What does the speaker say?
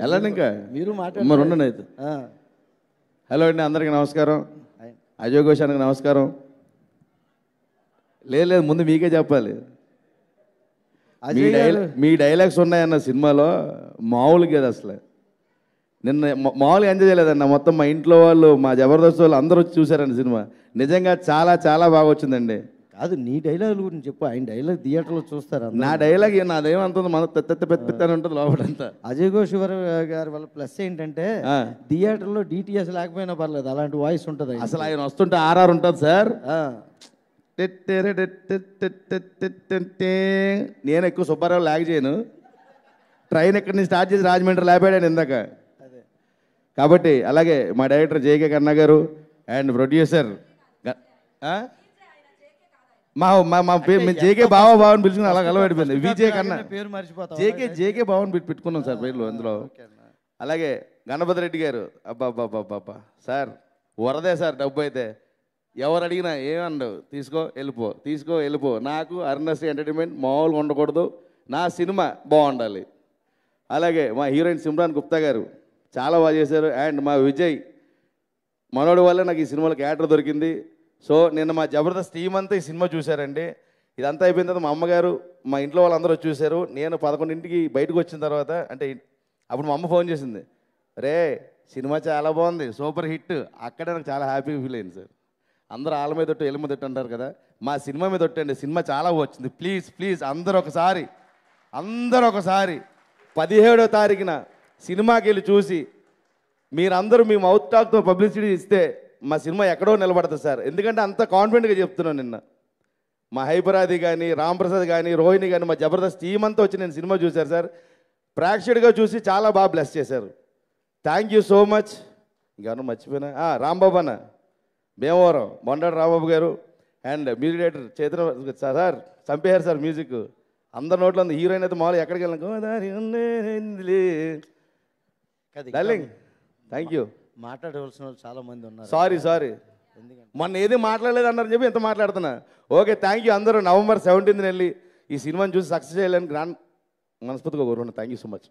మాట్లాడండి ఇంకా మీరు మాట్లాడండి మరి అయితే హలో అండి అందరికి నమస్కారం అజయ్ ఘోషానికి నమస్కారం లేదు లేదు ముందు మీకే చెప్పాలి మీ డైలాగ్ మీ డైలాగ్స్ ఉన్నాయన్న సినిమాలో మామూలుగా కదా అసలు నిన్న మామూలుగా ఎంజాయ్ చేయలేదన్న మొత్తం మా ఇంట్లో వాళ్ళు మా జబర్దస్త్ వాళ్ళు అందరూ వచ్చి చూశారండి సినిమా నిజంగా చాలా చాలా బాగా వచ్చిందండి కాదు నీ డైలాగ్ గురించి చెప్పు ఆయన డైలాగ్ థియేటర్లో చూస్తారు నా డైలాగ్ నాదేం అంటుంది మన పెద్ద పెద్ద అని ఉంటుంది లోపలంతా అజయ్ ఘోషవర్ గారి వల్ల ప్లస్ ఏంటంటే థియేటర్లో డిటిఎస్ లేకపోయినా పర్లేదు అలాంటి వాయిస్ ఉంటుంది అసలు ఆయన వస్తుంటే ఆర్ఆర్ ఉంటుంది సార్ నేను ఎక్కువ సుబ్బారావు లాగ్ చేయను ట్రైన్ ఎక్కడి నుంచి స్టార్ట్ చేసి రాజమండ్రి లేపాడాను ఇందాక కాబట్టి అలాగే మా డైరెక్టర్ జేకే కన్నా గారు అండ్ ప్రొడ్యూసర్ మా మా మా పేరు మేము జేకే బావ బావ అని పిలిచిన అలా అలవాడిపోయింది విజయ్ కన్నా పేరు మర్చిపోతాం జేకే జేకే బావ పెట్టుకున్నాం సార్ పేర్లు అందులో అలాగే గణపతి రెడ్డి గారు అబ్బా అబ్బా అబ్బా అబ్బా సార్ వరదే సార్ డబ్బు అయితే ఎవరు అడిగినా ఏమన్నావు తీసుకో వెళ్ళిపో తీసుకో వెళ్ళిపో నాకు అరుణశ్రీ ఎంటర్టైన్మెంట్ మామూలుగా ఉండకూడదు నా సినిమా బాగుండాలి అలాగే మా హీరోయిన్ సిమ్రాన్ గుప్తా గారు చాలా బాగా చేశారు అండ్ మా విజయ్ మనోడి వల్ల నాకు ఈ సినిమాలో క్యారెక్టర్ దొరికింది సో నిన్న మా జబర్దస్త్ టీమ్ అంతా ఈ సినిమా చూశారండి ఇదంతా అయిపోయిన తర్వాత మా అమ్మగారు మా ఇంట్లో వాళ్ళందరూ చూశారు నేను పదకొండింటికి బయటకు వచ్చిన తర్వాత అంటే అప్పుడు మా అమ్మ ఫోన్ చేసింది రే సినిమా చాలా బాగుంది సూపర్ హిట్ అక్కడే నాకు చాలా హ్యాపీగా ఫీల్ అయింది సార్ అందరూ ఆళ్ళ మీద తొట్టు ఎలుమ తొట్టు అంటారు కదా మా సినిమా మీద తొట్టండి సినిమా చాలా వచ్చింది ప్లీజ్ ప్లీజ్ అందరూ ఒకసారి అందరూ ఒకసారి పదిహేడో తారీఖున సినిమాకి వెళ్ళి చూసి మీరందరూ మీ మౌత్ టాక్తో పబ్లిసిటీ ఇస్తే మా సినిమా ఎక్కడో నిలబడదు సార్ ఎందుకంటే అంత కాన్ఫిడెంట్గా చెప్తున్నాను నిన్న మా హైబరాది కానీ రాంప్రసాద్ కానీ రోహిణి కానీ మా జబర్దస్త్ టీమ్ అంతా వచ్చి నేను సినిమా చూశారు సార్ ప్రేక్షకుడిగా చూసి చాలా బాగా బ్లెస్ చేశారు థ్యాంక్ యూ సో మచ్ ఇంకేమన్నా మర్చిపోయినా రాంబాబు అన్న Bhimavaram Bondadu Rambabu garu and music director Chaitan sir చంపేశారు సార్ మ్యూజిక్ అందరి నోట్లో ఉంది హీరోయిన్ అయితే మామూలు ఎక్కడికి వెళ్ళాం గోదావరి థ్యాంక్ యూ మాట్లాడవలసిన చాలా మంది ఉన్నారు సారీ సారీ మొన్న ఏది మాట్లాడలేదు అన్నారు చెప్పి ఎంత మాట్లాడుతున్నా ఓకే థ్యాంక్ యూ అందరూ నవంబర్ సెవెంటీన్త్ వెళ్ళి ఈ సినిమాని చూసి సక్సెస్ చేయాలని గ్రాండ్ మనస్ఫూర్తిగా కోరుకున్నాను థ్యాంక్ యూ సో మచ్